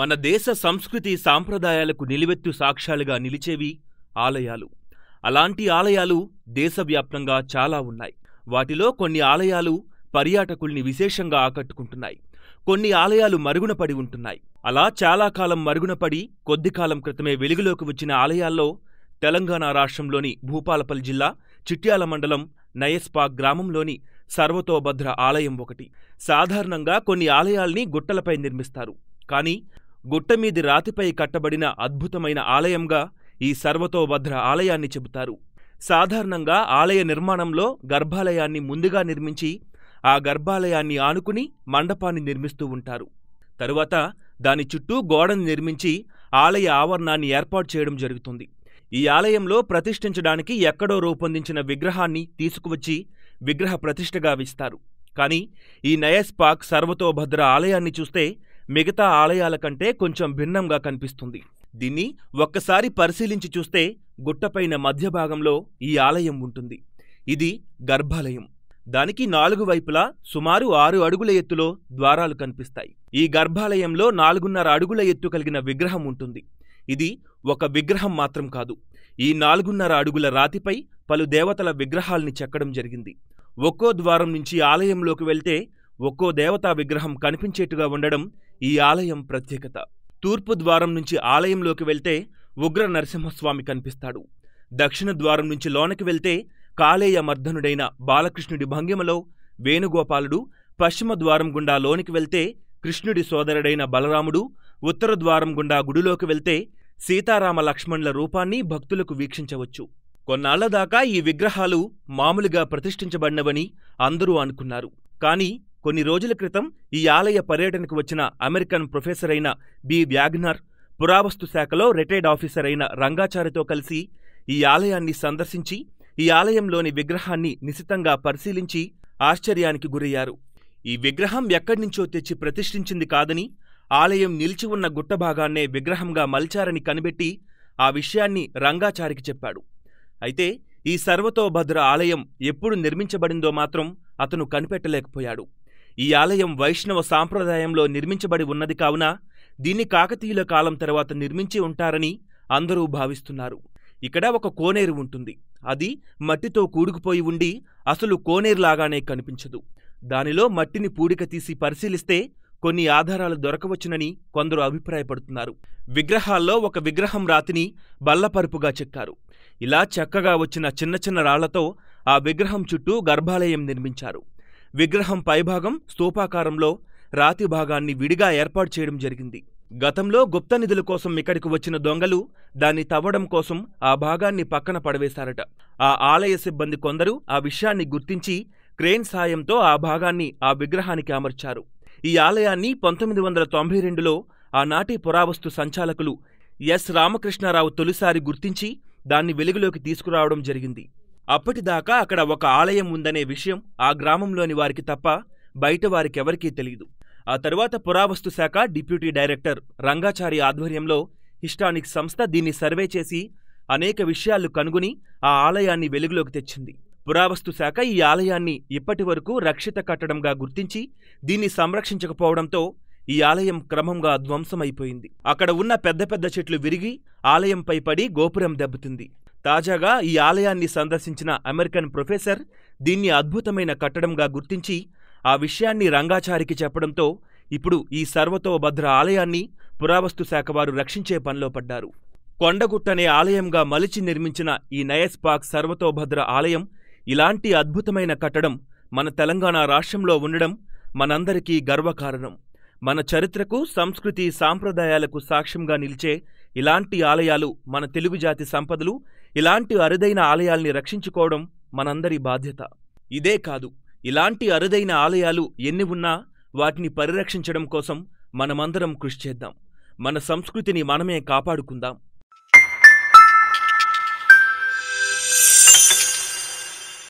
మన దేశ సంస్కృతి సాంప్రదాయాలకు నిలువెత్తు సాక్ష్యాలుగా నిలిచేవి ఆలయాలు అలాంటి ఆలయాలు దేశవ్యాప్తంగా చాలా ఉన్నాయి వాటిలో కొన్ని ఆలయాలు పర్యాటకుల్ని విశేషంగా ఆకట్టుకుంటున్నాయి కొన్ని ఆలయాలు మరుగున పడి ఉంటున్నాయి అలా చాలా కాలం మరుగున పడి కొద్ది కాలం క్రితమే వెలుగులోకి వచ్చిన ఆలయాల్లో తెలంగాణ రాష్ట్రంలోని భూపాలపల్లి జిల్లా చిట్యాల మండలం నయస్పా గ్రామంలోని సర్వతోభద్ర ఆలయం ఒకటి సాధారణంగా కొన్ని ఆలయాల్ని గుట్టలపై నిర్మిస్తారు కానీ గుట్టమీది రాతిపై కట్టబడిన అద్భుతమైన ఆలయంగా ఈ సర్వతోభద్ర ఆలయాన్ని చెబుతారు సాధారణంగా ఆలయ నిర్మాణంలో గర్భాలయాన్ని ముందుగా నిర్మించి ఆ గర్భాలయాన్ని ఆనుకుని మండపాన్ని నిర్మిస్తూ ఉంటారు తరువాత దాని చుట్టూ గోడను నిర్మించి ఆలయ ఆవరణాన్ని ఏర్పాటు చేయడం జరుగుతుంది ఈ ఆలయంలో ప్రతిష్ఠించడానికి ఎక్కడో రూపొందించిన విగ్రహాన్ని తీసుకువచ్చి విగ్రహ ప్రతిష్ఠగా విస్తారు కానీ ఈ నయస్పాక్ సర్వతోభద్ర ఆలయాన్ని చూస్తే మిగతా ఆలయాల కంటే కొంచెం భిన్నంగా కనిపిస్తుంది దీన్ని ఒక్కసారి పరిశీలించి చూస్తే గుట్టపైన మధ్య భాగంలో ఈ ఆలయం ఉంటుంది ఇది గర్భాలయం దానికి నాలుగు వైపులా సుమారు ఆరు అడుగుల ఎత్తులో ద్వారాలు కనిపిస్తాయి ఈ గర్భాలయంలో నాలుగున్నర అడుగుల ఎత్తు కలిగిన విగ్రహం ఉంటుంది ఇది ఒక విగ్రహం మాత్రం కాదు ఈ నాలుగున్నర అడుగుల రాతిపై పలు దేవతల విగ్రహాల్ని చెక్కడం జరిగింది ఒక్కో ద్వారం నుంచి ఆలయంలోకి వెళ్తే ఒక్కో దేవతా విగ్రహం కనిపించేట్టుగా ఉండడం ఈ ఆలయం ప్రత్యేకత తూర్పు ద్వారం నుంచి ఆలయంలోకి వెళ్తే ఉగ్ర నరసింహస్వామి కనిపిస్తాడు దక్షిణ ద్వారం నుంచి లోనకి వెళ్తే కాలేయ మర్ధనుడైన బాలకృష్ణుడి భంగిమలో వేణుగోపాలుడు పశ్చిమ ద్వారం గుండా లోనికి వెళ్తే కృష్ణుడి సోదరుడైన బలరాముడు ఉత్తర ద్వారం గుండా గుడిలోకి వెళ్తే సీతారామ లక్ష్మణుల రూపాన్ని భక్తులకు వీక్షించవచ్చు కొన్నాళ్ల దాకా ఈ విగ్రహాలు మామూలుగా ప్రతిష్ఠించబడినవని అందరూ అనుకున్నారు కాని కొన్ని రోజుల క్రితం ఈ ఆలయ పర్యటనకు వచ్చిన అమెరికన్ ప్రొఫెసర్ అయిన బి వ్యాగ్నర్ పురావస్తు శాఖలో రిటైర్డ్ ఆఫీసర్ అయిన రంగాచారితో కలిసి ఈ ఆలయాన్ని సందర్శించి ఈ ఆలయంలోని విగ్రహాన్ని నిశితంగా పరిశీలించి ఆశ్చర్యానికి గురయ్యారు ఈ విగ్రహం ఎక్కడినుంచో తెచ్చి ప్రతిష్ఠించింది కాదని ఆలయం నిలిచి ఉన్న గుట్టభాగాన్నే విగ్రహంగా మలిచారని కనిపెట్టి ఆ విషయాన్ని రంగాచారికి చెప్పాడు అయితే ఈ సర్వతోభద్ర ఆలయం ఎప్పుడు నిర్మించబడిందో మాత్రం అతను కనిపెట్టలేకపోయాడు ఈ ఆలయం వైష్ణవ సాంప్రదాయంలో నిర్మించబడి ఉన్నది కావున దీన్ని కాకతీయుల కాలం తర్వాత నిర్మించి ఉంటారని అందరూ భావిస్తున్నారు ఇక్కడ ఒక కోనేరు ఉంటుంది అది మట్టితో కూడుకుపోయి ఉండి అసలు కోనేరులాగానే కనిపించదు దానిలో మట్టిని పూడిక తీసి పరిశీలిస్తే కొన్ని ఆధారాలు దొరకవచ్చునని కొందరు అభిప్రాయపడుతున్నారు విగ్రహాల్లో ఒక విగ్రహం రాతిని బల్లపరుపుగా చెక్కారు ఇలా చెక్కగా వచ్చిన చిన్న చిన్న రాళ్లతో ఆ విగ్రహం చుట్టూ గర్భాలయం నిర్మించారు విగ్రహం పైభాగం స్తూపాకారంలో రాతి భాగాన్ని విడిగా ఏర్పాటు చేయడం జరిగింది గతంలో గుప్త నిధుల కోసం ఇక్కడికి వచ్చిన దొంగలు దాన్ని తవ్వడం కోసం ఆ భాగాన్ని పక్కన పడవేశారట ఆ ఆలయ సిబ్బంది కొందరు ఆ విషయాన్ని గుర్తించి క్రేన్ సాయంతో ఆ భాగాన్ని ఆ విగ్రహానికి అమర్చారు ఈ ఆలయాన్ని పంతొమ్మిది వందల తొంభై రెండులో ఆనాటి పురావస్తు సంచాలకులు ఎస్ రామకృష్ణారావు తొలిసారి గుర్తించి దాన్ని వెలుగులోకి తీసుకురావడం జరిగింది అప్పటిదాకా అక్కడ ఒక ఆలయం ఉందనే విషయం ఆ గ్రామంలోని వారికి తప్ప బయట వారికెవరికీ తెలియదు ఆ తరువాత పురావస్తు శాఖ డిప్యూటీ డైరెక్టర్ రంగాచారి ఆధ్వర్యంలో హిస్టానిక్ సంస్థ దీన్ని సర్వే చేసి అనేక విషయాలు కనుగొని ఆ ఆలయాన్ని వెలుగులోకి తెచ్చింది పురావస్తు శాఖ ఈ ఆలయాన్ని ఇప్పటి వరకు రక్షిత కట్టడంగా గుర్తించి దీన్ని సంరక్షించకపోవడంతో ఈ ఆలయం క్రమంగా ధ్వంసమైపోయింది అక్కడ ఉన్న పెద్ద పెద్ద చెట్లు విరిగి ఆలయంపై పడి గోపురం దెబ్బతింది తాజాగా ఈ ఆలయాన్ని సందర్శించిన అమెరికన్ ప్రొఫెసర్ దీన్ని అద్భుతమైన కట్టడంగా గుర్తించి ఆ విషయాన్ని రంగాచారికి చెప్పడంతో ఇప్పుడు ఈ సర్వతోభద్ర ఆలయాన్ని పురావస్తు శాఖ వారు రక్షించే పనిలో పడ్డారు కొండగుట్టనే ఆలయంగా మలిచి నిర్మించిన ఈ నయస్పాక్ సర్వతోభద్ర ఆలయం ఇలాంటి అద్భుతమైన కట్టడం మన తెలంగాణ రాష్ట్రంలో ఉండడం మనందరికీ గర్వకారణం మన చరిత్రకు సంస్కృతి సాంప్రదాయాలకు సాక్ష్యంగా నిలిచే ఇలాంటి ఆలయాలు మన తెలుగు జాతి సంపదలు ఇలాంటి అరుదైన ఆలయాల్ని రక్షించుకోవడం మనందరి బాధ్యత ఇదే కాదు ఇలాంటి అరుదైన ఆలయాలు ఎన్ని ఉన్నా వాటిని పరిరక్షించడం కోసం మనమందరం కృషి చేద్దాం మన సంస్కృతిని మనమే కాపాడుకుందాం